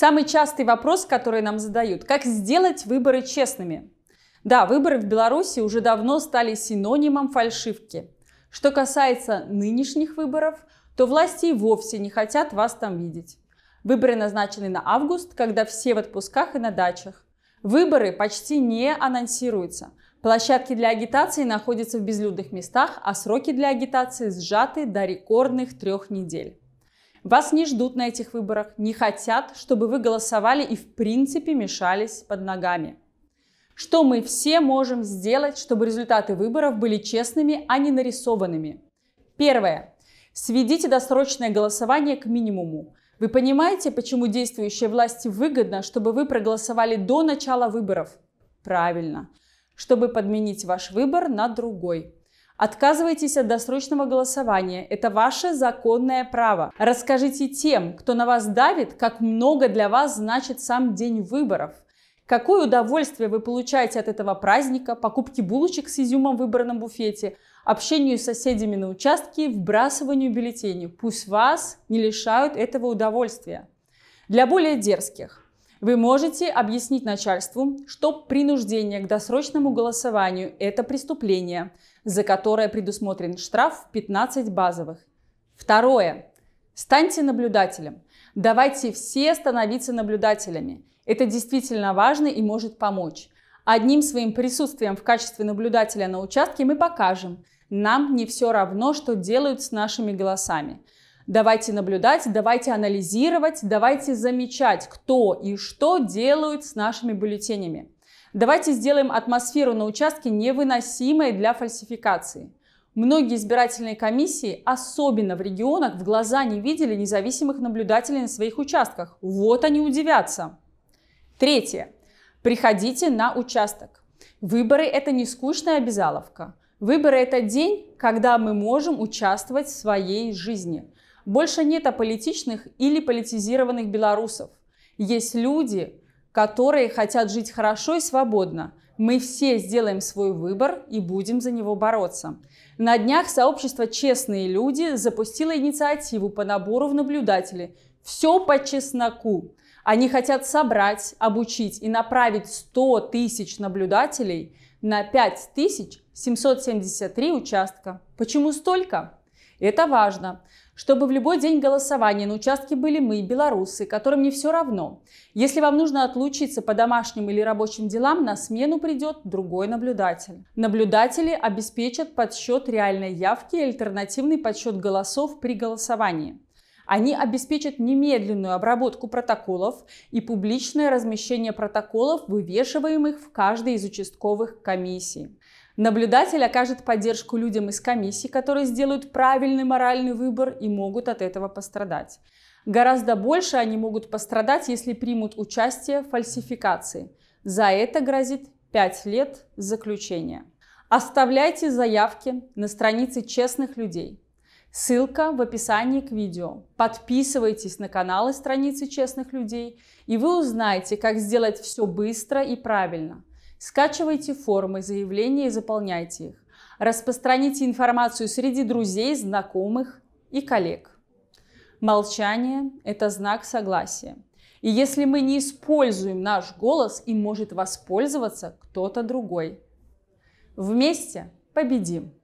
Самый частый вопрос, который нам задают, как сделать выборы честными? Да, выборы в Беларуси уже давно стали синонимом фальшивки. Что касается нынешних выборов, то власти и вовсе не хотят вас там видеть. Выборы назначены на август, когда все в отпусках и на дачах. Выборы почти не анонсируются. Площадки для агитации находятся в безлюдных местах, а сроки для агитации сжаты до рекордных трех недель. Вас не ждут на этих выборах, не хотят, чтобы вы голосовали и в принципе мешались под ногами. Что мы все можем сделать, чтобы результаты выборов были честными, а не нарисованными? Первое. Сведите досрочное голосование к минимуму. Вы понимаете, почему действующей власти выгодно, чтобы вы проголосовали до начала выборов? Правильно. Чтобы подменить ваш выбор на другой. Отказывайтесь от досрочного голосования. Это ваше законное право. Расскажите тем, кто на вас давит, как много для вас значит сам день выборов. Какое удовольствие вы получаете от этого праздника, покупки булочек с изюмом в выбранном буфете, общению с соседями на участке, вбрасыванию бюллетеней. Пусть вас не лишают этого удовольствия. Для более дерзких вы можете объяснить начальству, что принуждение к досрочному голосованию – это преступление, за которое предусмотрен штраф 15 базовых. Второе. Станьте наблюдателем. Давайте все становиться наблюдателями. Это действительно важно и может помочь. Одним своим присутствием в качестве наблюдателя на участке мы покажем, нам не все равно, что делают с нашими голосами – Давайте наблюдать, давайте анализировать, давайте замечать, кто и что делают с нашими бюллетенями. Давайте сделаем атмосферу на участке невыносимой для фальсификации. Многие избирательные комиссии, особенно в регионах, в глаза не видели независимых наблюдателей на своих участках. Вот они удивятся. Третье. Приходите на участок. Выборы – это не скучная обязаловка. Выборы – это день, когда мы можем участвовать в своей жизни. Больше нет аполитичных или политизированных белорусов. Есть люди, которые хотят жить хорошо и свободно. Мы все сделаем свой выбор и будем за него бороться. На днях сообщество «Честные люди» запустило инициативу по набору в наблюдатели. Все по чесноку. Они хотят собрать, обучить и направить 100 тысяч наблюдателей на 5773 участка. Почему столько? Это важно, чтобы в любой день голосования на участке были мы, белорусы, которым не все равно. Если вам нужно отлучиться по домашним или рабочим делам, на смену придет другой наблюдатель. Наблюдатели обеспечат подсчет реальной явки и альтернативный подсчет голосов при голосовании. Они обеспечат немедленную обработку протоколов и публичное размещение протоколов, вывешиваемых в каждой из участковых комиссий. Наблюдатель окажет поддержку людям из комиссии, которые сделают правильный моральный выбор и могут от этого пострадать. Гораздо больше они могут пострадать, если примут участие в фальсификации. За это грозит 5 лет заключения. Оставляйте заявки на странице честных людей. Ссылка в описании к видео. Подписывайтесь на канал и страницы честных людей, и вы узнаете, как сделать все быстро и правильно. Скачивайте формы заявления и заполняйте их. Распространите информацию среди друзей, знакомых и коллег. Молчание – это знак согласия. И если мы не используем наш голос, им может воспользоваться кто-то другой. Вместе победим!